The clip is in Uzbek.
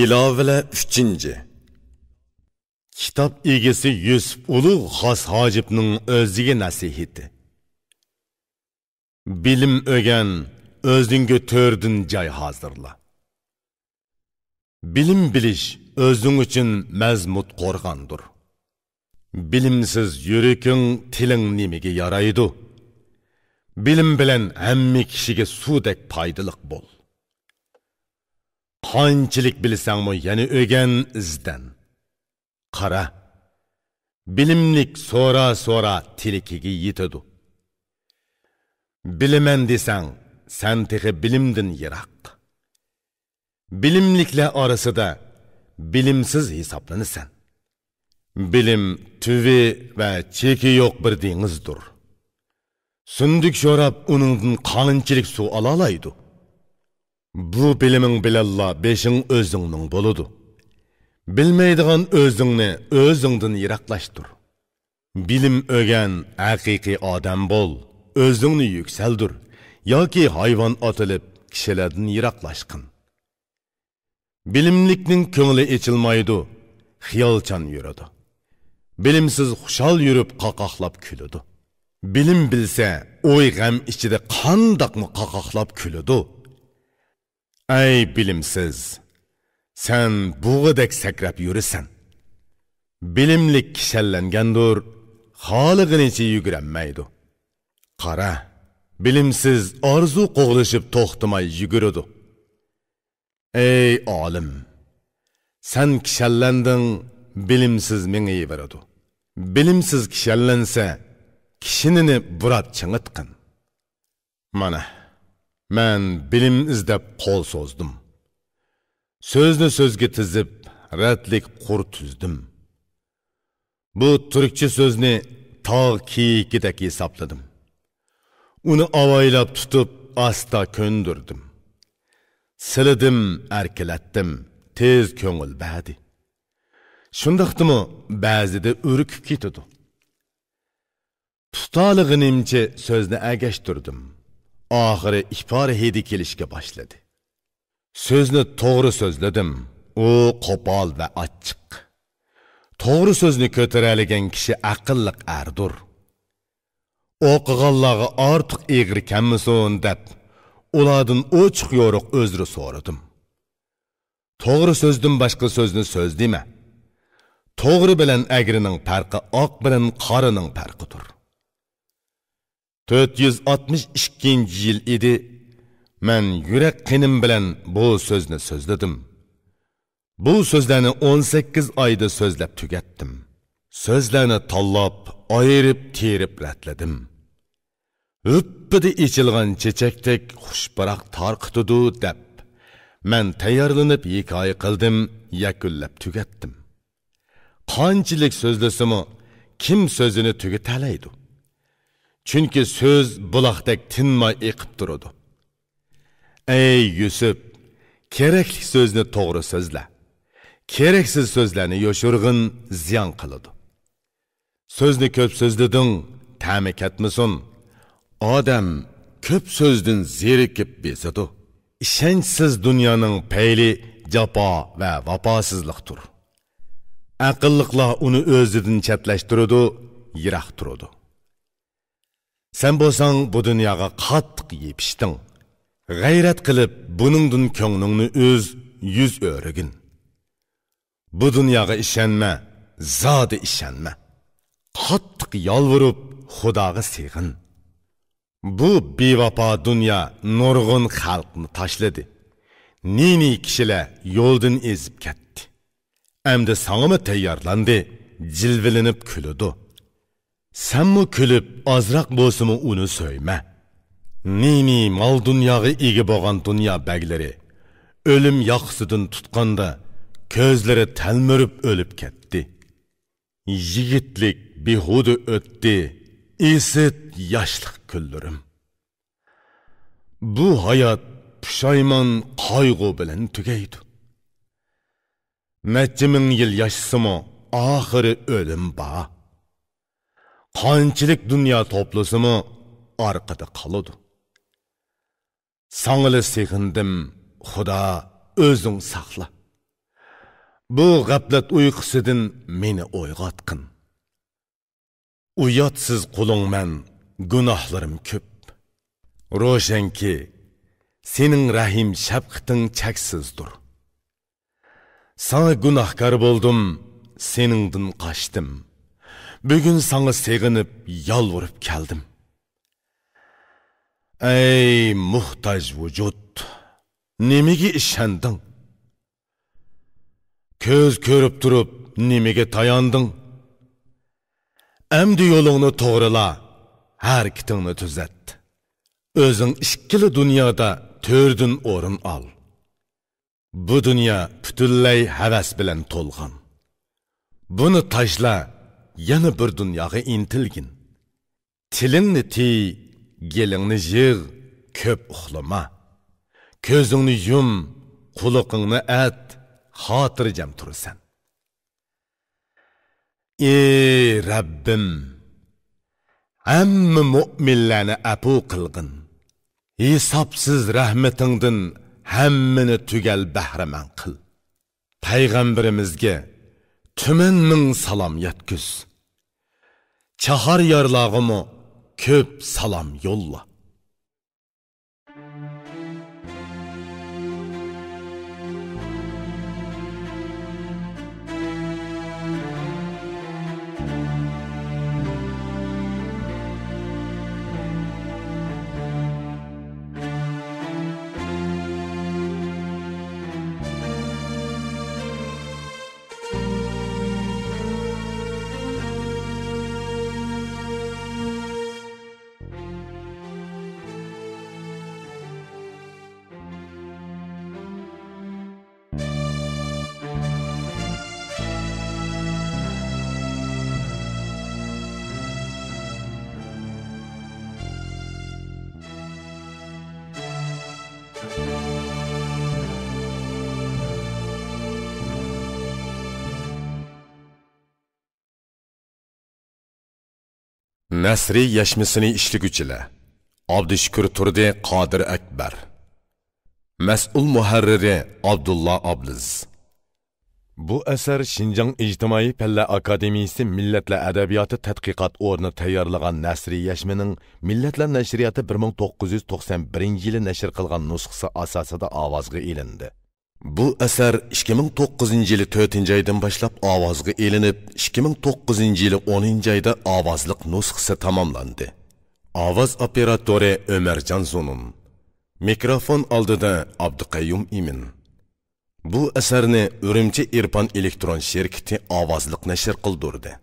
ilovila uchinchi kitob egasi yusuf ulug' xos hojibning o'ziga nasihati bilim o'rgan o'zingga to'rdin joy hozirla bilim bilish o'zing uchun mazmut qo'rg'ondir bilimsiz yuraking tiling nimaga yaraydi bilim bilan hamma kishiga suvdek foydaliq bo'l qanchalik bilsangmi yana o'rgan izdan Kara, bilimlik sonra sonra tilikigi yetadi bilaman desang sen texi bilimdin yiroq bilimliklar orasida bilimsiz hisoblanasan bilim tüvi ve çeki yok bir dengizdir sundik sho'rab uningdan qalinchilik suv ololaydi bu biliming bilanla beshing o'zingning bo'ludi bilmaydigan o'zingni o'zingdan yiroqlashtir bilim o'rgan haqiqiy odam bo'l o'zingni yuksaldir yoki hayvon otilib kishilardan yiroqlashqin bilimlikning ko'ngli ichilmaydi xiyolchan yuradi bilimsiz xushol yurib qoqoqlab kuladi bilim bilsa o'y g'am ichida qandoqmi qoqoqlab kuladi Ey bilimsiz! Sen buğudek sekrep yürüsen. Bilimlik kişellengendur, halıgınıcı yügürenmeydu. Kara, bilimsiz arzu qoğuluşup toxtumay yügürüdü. Ey alim! Sen kişellendin, bilimsiz mini veridu. Bilimsiz kişellense, kişinini burat çınıtkın. Mana, man bilim izlab qo'l so'zdim so'zni so'zga tizib radlik qur tuzdim bu turkcha so'zni tog' kiyikidek hisobladim uni avaylab tutib asta ko'ndirdim silidim arkilatdim tez ko'ngil badi shundoqdimi ba'zida o'rikib ketadi tutolig'inimcha so'zni agashtirdim oxiri ihpora hedi kelishga boshladi so'zni to'g'ri so'zladim u qo'pol va ochiq to'g'ri so'zni ko'taraligan kishi aqlliq ardur o'qiganlarga ortiq egri kammisin deb ulardan ochiq yo'riq o'zri so'radim to'g'ri so'zdan boshqa so'zni so'z dema to'g'ri bilan agrining farqi oq bilan qorining farqidir 462 yuz oltmish ikkinchi yil edi man yurak qinim bilan bu so'zni so'zladim bu so'zlarni o'n sakkiz oyda so'zlab tugatdim so'zlarni tanlab ayirib terib ratladim huppidi ichilgan chechakdek xushbaraq tarqitidu deb man tayyorlanib hikoya qildim yakunlab tugatdim qanchalik so'zlasimu kim so'zini tugatalaydi chunki so'z buloqdek tinmay eqib turadi ey yusuf kerakli so'zni to'g'ri so'zla keraksiz so'zlarni yoshirg'in ziyon qiladi so'zni ko'p so'zlading ta'mi ketmasin odam ko'p so'zdan zerikib bezadi ishonchsiz dunyoning payli jafo va vafosizlikdir aqlliqlar uni o'zidan chatlashtiradi yiroq turadi Sen bolsang bu dünyaya qattiq yepişdin. G'ayrat qilib, buningdan ko'nglingni o'z yuz o'rigin. Bu dunyoga ishonma, zodi ishonma. Qattiq yolvurib, Xudoga sig'in. Bu bevafo dunyo nurg'un xalqni tashladi. Nini kishilar yo'ldan ezib ketdi. Endi sangimi tayyorlandi, jilvilinib kuludi. sanmu kulib ozroq bo'lsimi uni so'yma nini mol dunyoga ega bo'lgan dunyo baglari o'lim yoqsidan tutqanda ko'zlari talmirib o'lib ketdi yigitlik behuda o'tdi esit yoshlik kunlarim bu hayot pushaymon qayg'u bilan tugaydi necha ming yil yashasimi oxiri o'lim bor qanchalik dunyo to'plusimi orqada qoludi sangili sig'indim xudo o'zing saqla bu g'aflat uyqusidan meni uyg'otqin uyatsiz qulingman gunohlarim ko'p ro'shanki sening rahim shafqating cheksizdir sana gunohkor bo'ldim seningdin qochdim bugun sanga seg'inib yolvurib keldim ey muhtoj vujud nimaga ishonding ko'z ko'rib turib nimaga tayonding amdi yo'lingni to'g'rila harakatingni tuzat o'zing ikkili dunyoda to'rdin o'rin ol bu dunyo butunlay havas bilan to'lg'an buni tashla yana bir dunyoga intilgin tilingni tiy gelingni yig' ko'p uxlama ko'zingni yum quloqingni at xotirjam tursan ey rabbim hamma mo'minlarni apu qilg'in hisobsiz rahmatingdan hammani tugal bahramand qil payg'ambarimizga tuman ming salom yetkuz chahar yorlog'imu ko'p salom yo'lla nasriy yashmisining ishliguvchili obdishukur turdi qodir akbar mas'ul muharriri abdulla obliz Бұл әсір Шинжан Иждамайы Пәлі Академиясы Милетлі Әдәбіяты Тәтқиқат орны тәйірліған Нәсірі Ешмінің Милетлі Нәшірияты 1991 елі нәшір қылған нұсқысы асасыда авазғы елінді. Бұ әсәр 2009 елі 4 айдың башлап авазғы елініп, 2009 елі 10 айда авазлық нұсқысы тамамланды. Аваз операторы Өмір Жанзуның Микрофон алдыда Абдықайым Имин bu asarni Ürümçi İrpan elektron sherkiti ovozliq nashr qildirdi